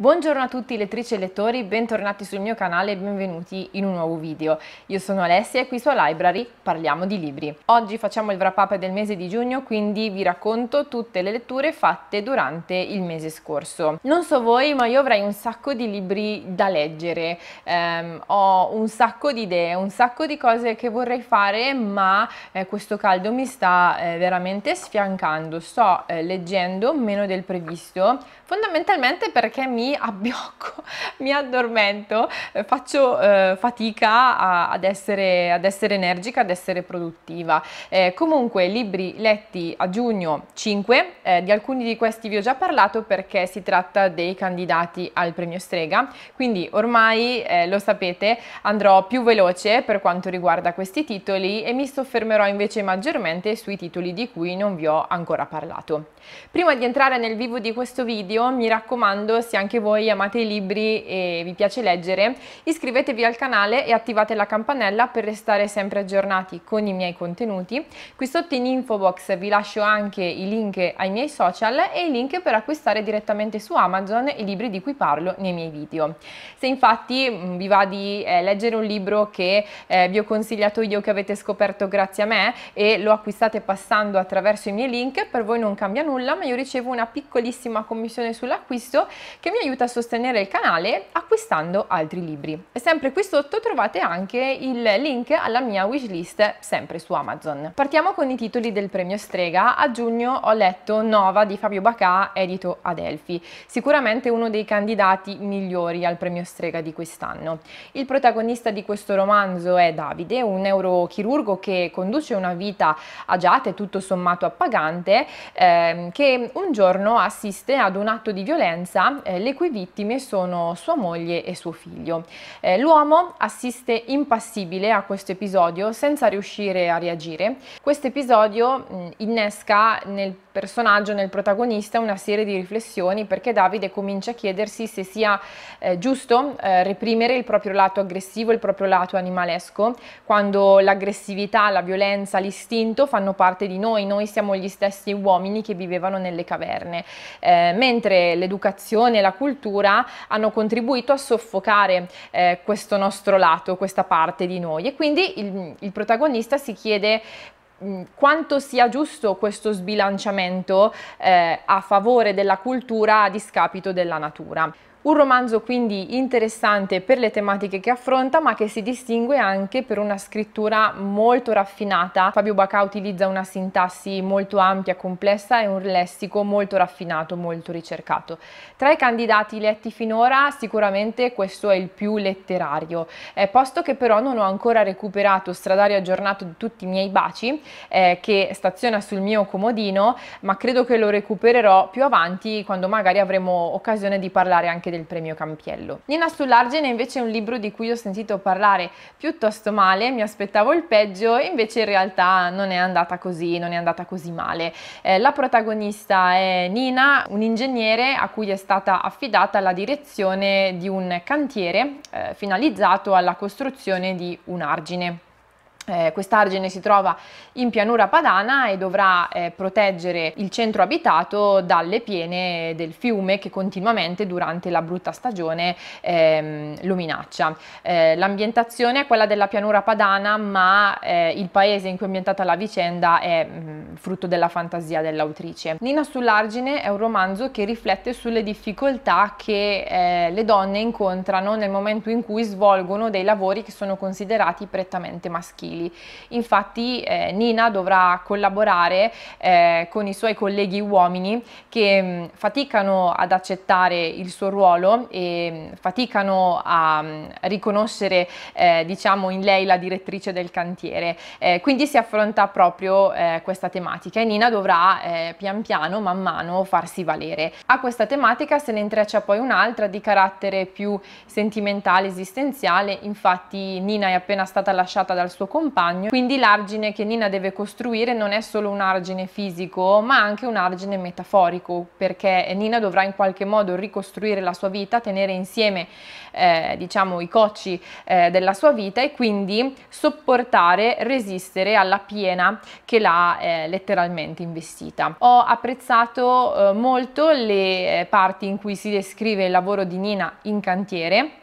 Buongiorno a tutti lettrici e lettori, bentornati sul mio canale e benvenuti in un nuovo video. Io sono Alessia e qui su Library parliamo di libri. Oggi facciamo il wrap up del mese di giugno, quindi vi racconto tutte le letture fatte durante il mese scorso. Non so voi, ma io avrei un sacco di libri da leggere, ehm, ho un sacco di idee, un sacco di cose che vorrei fare, ma eh, questo caldo mi sta eh, veramente sfiancando. Sto eh, leggendo meno del previsto, fondamentalmente perché mi abbiocco, mi addormento, eh, faccio eh, fatica a, ad, essere, ad, essere, energica, ad essere produttiva. Eh, comunque libri letti a giugno 5, eh, di alcuni di questi vi ho già parlato perché si tratta dei candidati al premio Strega, quindi ormai eh, lo sapete andrò più veloce per quanto riguarda questi titoli e mi soffermerò invece maggiormente sui titoli di cui non vi ho ancora parlato. Prima di entrare nel vivo di questo video mi raccomando se anche voi amate i libri e vi piace leggere, iscrivetevi al canale e attivate la campanella per restare sempre aggiornati con i miei contenuti. Qui sotto in info box vi lascio anche i link ai miei social e i link per acquistare direttamente su Amazon i libri di cui parlo nei miei video. Se infatti mm, vi va di eh, leggere un libro che eh, vi ho consigliato io che avete scoperto grazie a me e lo acquistate passando attraverso i miei link, per voi non cambia nulla ma io ricevo una piccolissima commissione sull'acquisto che mi aiuta aiuta a sostenere il canale acquistando altri libri. E sempre qui sotto trovate anche il link alla mia wishlist sempre su Amazon. Partiamo con i titoli del premio Strega. A giugno ho letto Nova di Fabio Bacà, edito ad Elfi, sicuramente uno dei candidati migliori al premio Strega di quest'anno. Il protagonista di questo romanzo è Davide, un neurochirurgo che conduce una vita agiata e tutto sommato appagante, ehm, che un giorno assiste ad un atto di violenza eh, le cui vittime sono sua moglie e suo figlio. Eh, l'uomo assiste impassibile a questo episodio senza riuscire a reagire. Questo episodio innesca nel personaggio, nel protagonista, una serie di riflessioni perché Davide comincia a chiedersi se sia eh, giusto eh, reprimere il proprio lato aggressivo, il proprio lato animalesco, quando l'aggressività, la violenza, l'istinto fanno parte di noi, noi siamo gli stessi uomini che vivevano nelle caverne, eh, mentre l'educazione la cultura cultura hanno contribuito a soffocare eh, questo nostro lato, questa parte di noi e quindi il, il protagonista si chiede mm, quanto sia giusto questo sbilanciamento eh, a favore della cultura a discapito della natura. Un romanzo quindi interessante per le tematiche che affronta ma che si distingue anche per una scrittura molto raffinata. Fabio Bacà utilizza una sintassi molto ampia, complessa e un lessico molto raffinato, molto ricercato. Tra i candidati letti finora sicuramente questo è il più letterario, eh, posto che però non ho ancora recuperato Stradario aggiornato di tutti i miei baci eh, che staziona sul mio comodino ma credo che lo recupererò più avanti quando magari avremo occasione di parlare anche anche del premio Campiello. Nina sull'Argine invece è un libro di cui ho sentito parlare piuttosto male, mi aspettavo il peggio, invece in realtà non è andata così, non è andata così male. Eh, la protagonista è Nina, un ingegnere a cui è stata affidata la direzione di un cantiere eh, finalizzato alla costruzione di un argine. Eh, Quest'argine si trova in pianura padana e dovrà eh, proteggere il centro abitato dalle piene del fiume che continuamente durante la brutta stagione ehm, lo minaccia. Eh, L'ambientazione è quella della pianura padana ma eh, il paese in cui è ambientata la vicenda è mh, mm, frutto della fantasia dell'autrice. Nina sull'argine è un romanzo che riflette sulle difficoltà che eh, le donne incontrano nel momento in cui svolgono dei lavori che sono considerati prettamente maschili disabili. Infatti eh, Nina dovrà collaborare eh, con i suoi colleghi uomini che mh, mm, faticano ad accettare il suo ruolo e mh, mm, faticano a mh, mm, riconoscere eh, diciamo in lei la direttrice del cantiere. Eh, quindi si affronta proprio eh, questa tematica e Nina dovrà eh, pian piano, man mano, farsi valere. A questa tematica se ne intreccia poi un'altra di carattere più sentimentale, esistenziale, infatti Nina è appena stata lasciata dal suo compagno compagno, quindi l'argine che Nina deve costruire non è solo un argine fisico, ma anche un argine metaforico, perché Nina dovrà in qualche modo ricostruire la sua vita, tenere insieme eh, diciamo i cocci eh, della sua vita e quindi sopportare, resistere alla piena che l'ha eh, letteralmente investita. Ho apprezzato eh, molto le eh, parti in cui si descrive il lavoro di Nina in cantiere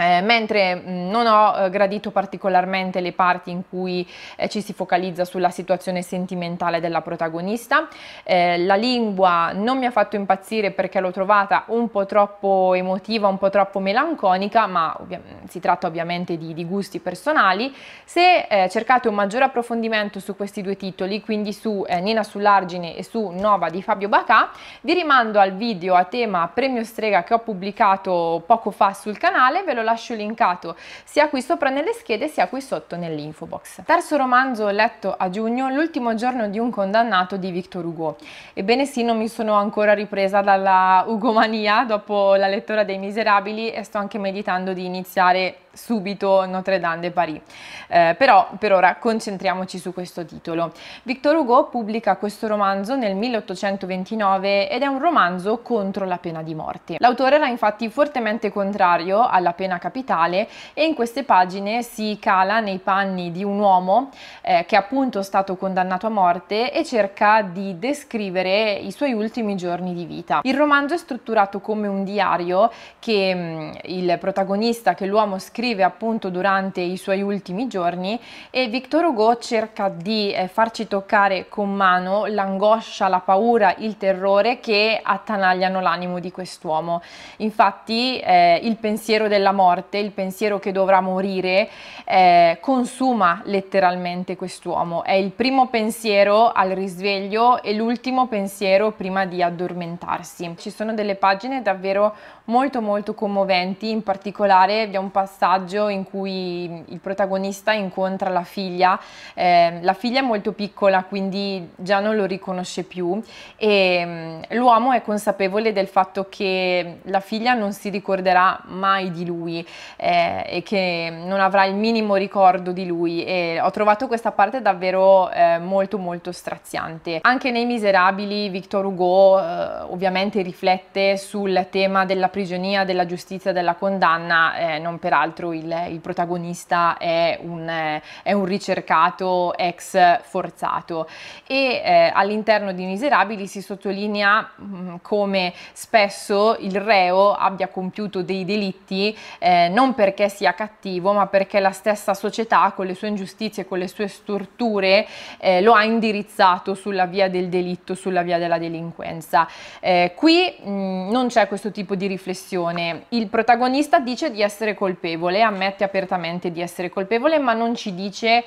eh, mentre mh, mm, non ho eh, gradito particolarmente le parti in cui eh, ci si focalizza sulla situazione sentimentale della protagonista, eh, la lingua non mi ha fatto impazzire perché l'ho trovata un po' troppo emotiva, un po' troppo melanconica, ma mm, si tratta ovviamente di, di gusti personali. Se eh, cercate un maggiore approfondimento su questi due titoli, quindi su eh, Nina sull'argine e su Nova di Fabio Bacà, vi rimando al video a tema Premio Strega che ho pubblicato poco fa sul canale, ve lo lascio linkato sia qui sopra nelle schede sia qui sotto nell'info box. Terzo romanzo letto a giugno, L'ultimo giorno di un condannato di Victor Hugo. Ebbene sì, non mi sono ancora ripresa dalla ugomania dopo la lettura dei Miserabili e sto anche meditando di iniziare subito Notre Dame de Paris. Eh, però per ora concentriamoci su questo titolo. Victor Hugo pubblica questo romanzo nel 1829 ed è un romanzo contro la pena di morte. L'autore era infatti fortemente contrario alla pena capitale e in queste pagine si cala nei panni di un uomo eh, che è appunto stato condannato a morte e cerca di descrivere i suoi ultimi giorni di vita. Il romanzo è strutturato come un diario che mh, mm, il protagonista, che l'uomo scrive scrive appunto durante i suoi ultimi giorni e Victor Hugo cerca di eh, farci toccare con mano l'angoscia, la paura, il terrore che attanagliano l'animo di quest'uomo. Infatti eh, il pensiero della morte, il pensiero che dovrà morire, eh, consuma letteralmente quest'uomo. È il primo pensiero al risveglio e l'ultimo pensiero prima di addormentarsi. Ci sono delle pagine davvero molto molto commoventi, in particolare vi è un passaggio in cui il protagonista incontra la figlia, eh, la figlia è molto piccola quindi già non lo riconosce più e mm, l'uomo è consapevole del fatto che la figlia non si ricorderà mai di lui eh, e che non avrà il minimo ricordo di lui e ho trovato questa parte davvero eh, molto molto straziante. Anche nei Miserabili Victor Hugo eh, ovviamente riflette sul tema della prigionia, della giustizia, della condanna, eh, non peraltro il, il protagonista è un, eh, è un, ricercato ex forzato. E eh, all'interno di Miserabili si sottolinea mh, mm, come spesso il reo abbia compiuto dei delitti eh, non perché sia cattivo, ma perché la stessa società con le sue ingiustizie, con le sue storture eh, lo ha indirizzato sulla via del delitto, sulla via della delinquenza. Eh, qui mh, mm, non c'è questo tipo di riflessione riflessione. Il protagonista dice di essere colpevole, ammette apertamente di essere colpevole, ma non ci dice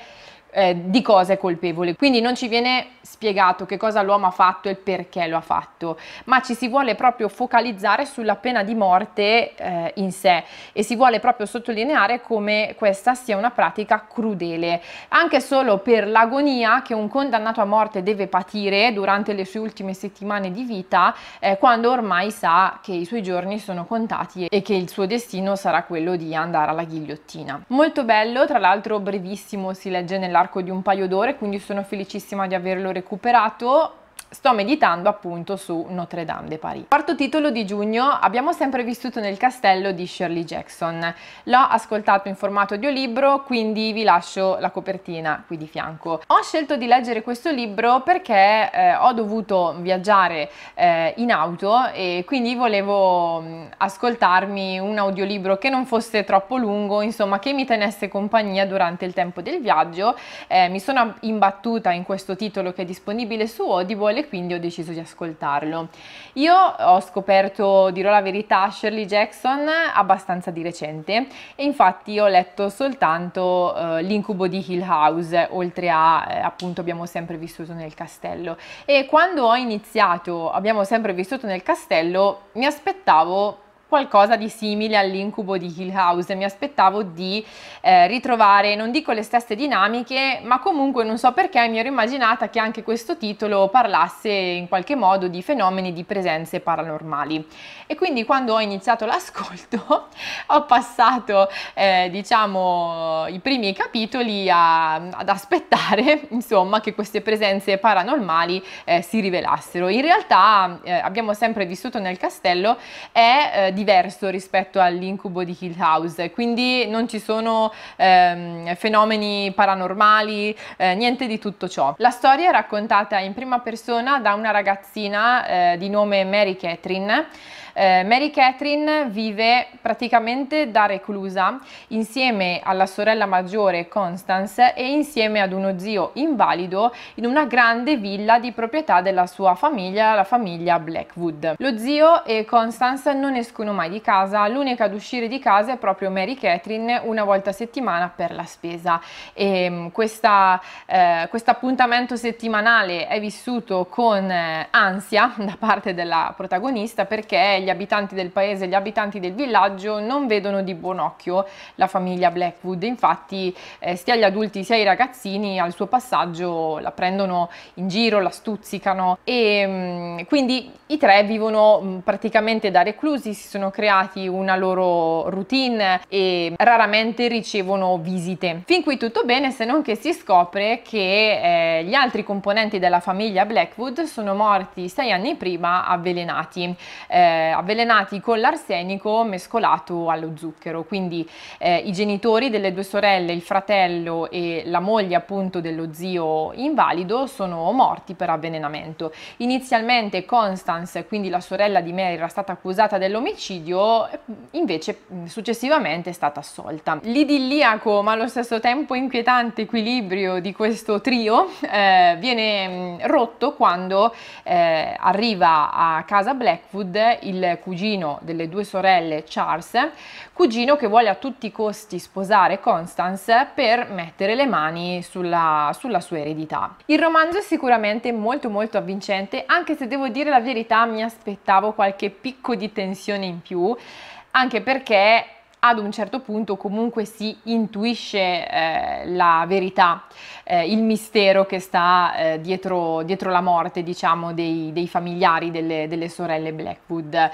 eh, di cosa è colpevole. Quindi non ci viene spiegato che cosa l'uomo ha fatto e perché lo ha fatto, ma ci si vuole proprio focalizzare sulla pena di morte eh, in sé e si vuole proprio sottolineare come questa sia una pratica crudele, anche solo per l'agonia che un condannato a morte deve patire durante le sue ultime settimane di vita, eh, quando ormai sa che i suoi giorni sono contati e che il suo destino sarà quello di andare alla ghigliottina. Molto bello, tra l'altro brevissimo, si legge nella nell'arco di un paio d'ore, quindi sono felicissima di averlo recuperato sto meditando appunto su Notre Dame de Paris. Quarto titolo di giugno, abbiamo sempre vissuto nel castello di Shirley Jackson. L'ho ascoltato in formato audiolibro, quindi vi lascio la copertina qui di fianco. Ho scelto di leggere questo libro perché eh, ho dovuto viaggiare eh, in auto e quindi volevo mh, mm, ascoltarmi un audiolibro che non fosse troppo lungo, insomma che mi tenesse compagnia durante il tempo del viaggio. Eh, mi sono imbattuta in questo titolo che è disponibile su Audible e quindi ho deciso di ascoltarlo. Io ho scoperto, dirò la verità, Shirley Jackson abbastanza di recente e infatti ho letto soltanto eh, l'incubo di Hill House, oltre a eh, appunto abbiamo sempre vissuto nel castello e quando ho iniziato abbiamo sempre vissuto nel castello mi aspettavo qualcosa di simile all'incubo di Hill House, mi aspettavo di eh, ritrovare, non dico le stesse dinamiche, ma comunque non so perché mi ero immaginata che anche questo titolo parlasse in qualche modo di fenomeni di presenze paranormali. E quindi quando ho iniziato l'ascolto ho passato eh, diciamo i primi capitoli a, ad aspettare insomma che queste presenze paranormali eh, si rivelassero. In realtà eh, abbiamo sempre vissuto nel castello è di eh, diverso rispetto all'incubo di Hill House, quindi non ci sono ehm, fenomeni paranormali, eh, niente di tutto ciò. La storia è raccontata in prima persona da una ragazzina eh, di nome Mary Catherine eh, Mary Catherine vive praticamente da reclusa insieme alla sorella maggiore Constance e insieme ad uno zio invalido in una grande villa di proprietà della sua famiglia, la famiglia Blackwood. Lo zio e Constance non escono mai di casa, l'unica ad uscire di casa è proprio Mary Catherine una volta a settimana per la spesa e ehm, questa, eh, questo appuntamento settimanale è vissuto con eh, ansia da parte della protagonista perché gli abitanti del paese e gli abitanti del villaggio non vedono di buon occhio la famiglia Blackwood. Infatti eh, sia gli adulti sia i ragazzini al suo passaggio la prendono in giro, la stuzzicano e mh, mm, quindi i tre vivono mh, mm, praticamente da reclusi, si sono creati una loro routine e raramente ricevono visite. Fin qui tutto bene se non che si scopre che eh, gli altri componenti della famiglia Blackwood sono morti sei anni prima avvelenati. Eh, avvelenati con l'arsenico mescolato allo zucchero. Quindi eh, i genitori delle due sorelle, il fratello e la moglie appunto dello zio invalido sono morti per avvelenamento. Inizialmente Constance, quindi la sorella di Mary, era stata accusata dell'omicidio, eh, invece mm, successivamente è stata assolta. L'idilliaco ma allo stesso tempo inquietante equilibrio di questo trio eh, viene mm, rotto quando eh, arriva a casa Blackwood il cugino delle due sorelle Charles, cugino che vuole a tutti i costi sposare Constance per mettere le mani sulla, sulla sua eredità. Il romanzo è sicuramente molto molto avvincente, anche se devo dire la verità mi aspettavo qualche picco di tensione in più, anche perché ad un certo punto comunque si intuisce eh, la verità, eh, il mistero che sta eh, dietro, dietro, la morte diciamo, dei, dei, familiari delle, delle sorelle Blackwood.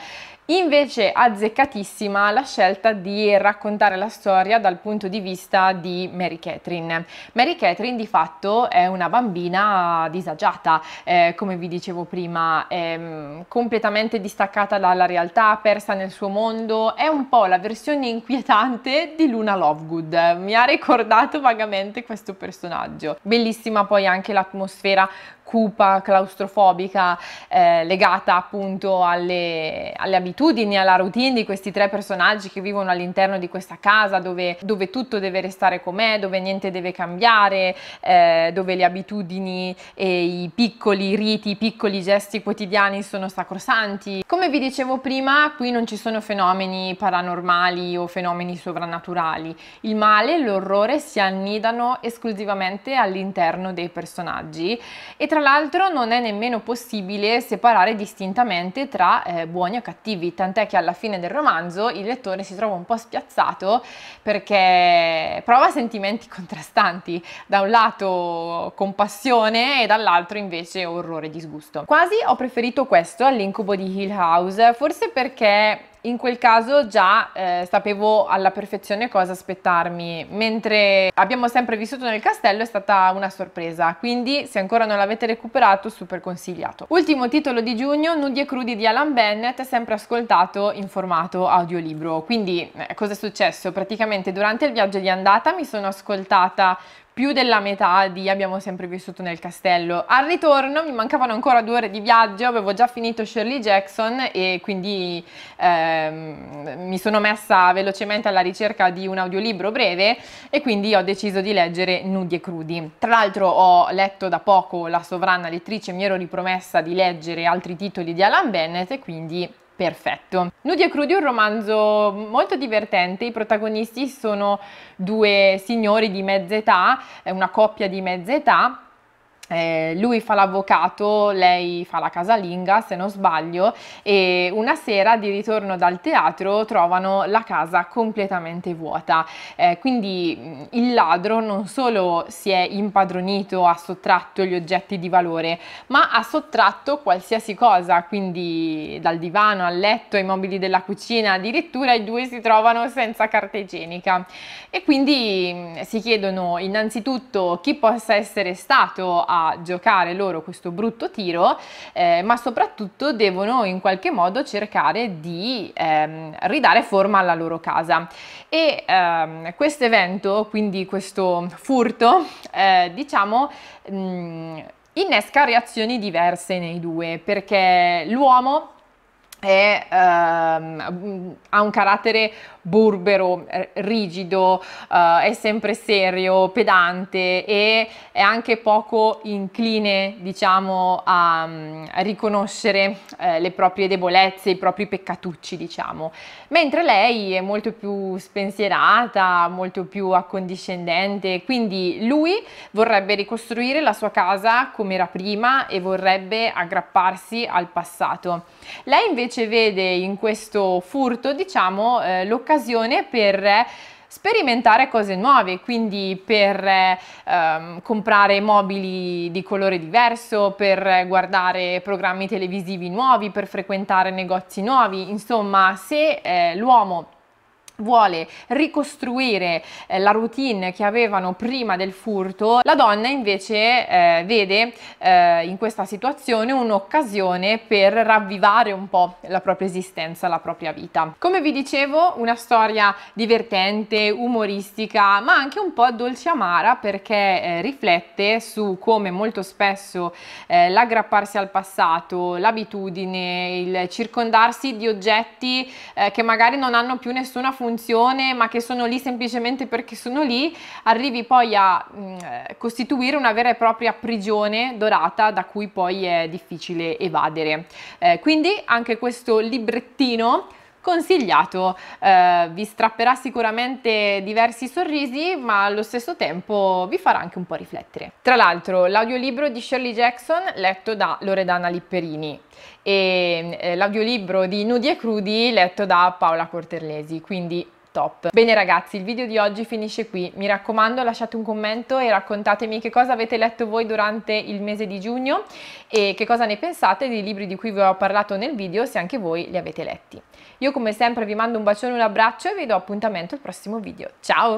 Invece azzeccatissima la scelta di raccontare la storia dal punto di vista di Mary Catherine. Mary Catherine di fatto è una bambina disagiata, eh, come vi dicevo prima, ehm, completamente distaccata dalla realtà, persa nel suo mondo, è un po' la versione inquietante di Luna Lovegood, mi ha ricordato vagamente questo personaggio. Bellissima poi anche l'atmosfera cupa, claustrofobica, eh, legata appunto alle, alle abitudini abitudini, alla routine di questi tre personaggi che vivono all'interno di questa casa dove, dove tutto deve restare com'è, dove niente deve cambiare, eh, dove le abitudini e i piccoli riti, i piccoli gesti quotidiani sono sacrosanti. Come vi dicevo prima, qui non ci sono fenomeni paranormali o fenomeni sovrannaturali. Il male e l'orrore si annidano esclusivamente all'interno dei personaggi e tra l'altro non è nemmeno possibile separare distintamente tra eh, buoni e cattivi motivi, tant'è che alla fine del romanzo il lettore si trova un po' spiazzato perché prova sentimenti contrastanti, da un lato compassione e dall'altro invece orrore e disgusto. Quasi ho preferito questo all'incubo di Hill House, forse perché in quel caso già eh, sapevo alla perfezione cosa aspettarmi, mentre abbiamo sempre vissuto nel castello è stata una sorpresa, quindi se ancora non l'avete recuperato super consigliato. Ultimo titolo di giugno, Nudi e crudi di Alan Bennett, sempre ascoltato in formato audiolibro, quindi eh, cosa è successo? Praticamente durante il viaggio di andata mi sono ascoltata più della metà di Abbiamo sempre vissuto nel castello. Al ritorno mi mancavano ancora due ore di viaggio, avevo già finito Shirley Jackson e quindi ehm, mi sono messa velocemente alla ricerca di un audiolibro breve e quindi ho deciso di leggere Nudi e Crudi. Tra l'altro ho letto da poco La Sovrana Lettrice, mi ero ripromessa di leggere altri titoli di Alan Bennett e quindi perfetto. Nudi e crudi è un romanzo molto divertente, i protagonisti sono due signori di mezza età, una coppia di mezza età eh, lui fa l'avvocato, lei fa la casalinga, se non sbaglio, e una sera di ritorno dal teatro trovano la casa completamente vuota. Eh, quindi mm, il ladro non solo si è impadronito, ha sottratto gli oggetti di valore, ma ha sottratto qualsiasi cosa, quindi dal divano al letto ai mobili della cucina, addirittura i due si trovano senza carta igienica. E quindi mm, si chiedono innanzitutto chi possa essere stato a giocare loro questo brutto tiro, eh, ma soprattutto devono in qualche modo cercare di ehm, ridare forma alla loro casa. E ehm, questo evento, quindi questo furto, eh, diciamo... Mh, mm, innesca reazioni diverse nei due perché l'uomo è, ehm, ha un carattere burbero, eh, rigido, eh, è sempre serio, pedante e è anche poco incline, diciamo, a, a riconoscere eh, le proprie debolezze, i propri peccatucci, diciamo. Mentre lei è molto più spensierata, molto più accondiscendente, quindi lui vorrebbe ricostruire la sua casa come era prima e vorrebbe aggrapparsi al passato. Lei invece invece vede in questo furto, diciamo, eh, l'occasione per eh, sperimentare cose nuove, quindi per eh, ehm, comprare mobili di colore diverso, per guardare programmi televisivi nuovi, per frequentare negozi nuovi, insomma se eh, l'uomo vuole ricostruire eh, la routine che avevano prima del furto, la donna invece eh, vede eh, in questa situazione un'occasione per ravvivare un po' la propria esistenza, la propria vita. Come vi dicevo, una storia divertente, umoristica, ma anche un po' dolce amara perché eh, riflette su come molto spesso eh, l'aggrapparsi al passato, l'abitudine, il circondarsi di oggetti eh, che magari non hanno più nessuna funzione funzione ma che sono lì semplicemente perché sono lì, arrivi poi a mh, mm, eh, costituire una vera e propria prigione dorata da cui poi è difficile evadere. Eh, quindi anche questo librettino consigliato, eh, vi strapperà sicuramente diversi sorrisi, ma allo stesso tempo vi farà anche un po' riflettere. Tra l'altro, l'audiolibro di Shirley Jackson, letto da Loredana Lipperini, e eh, l'audiolibro di Nudi e Crudi, letto da Paola Corterlesi, quindi top. Bene ragazzi, il video di oggi finisce qui. Mi raccomando lasciate un commento e raccontatemi che cosa avete letto voi durante il mese di giugno e che cosa ne pensate dei libri di cui vi ho parlato nel video se anche voi li avete letti. Io come sempre vi mando un bacione, un abbraccio e vi do appuntamento al prossimo video. Ciao!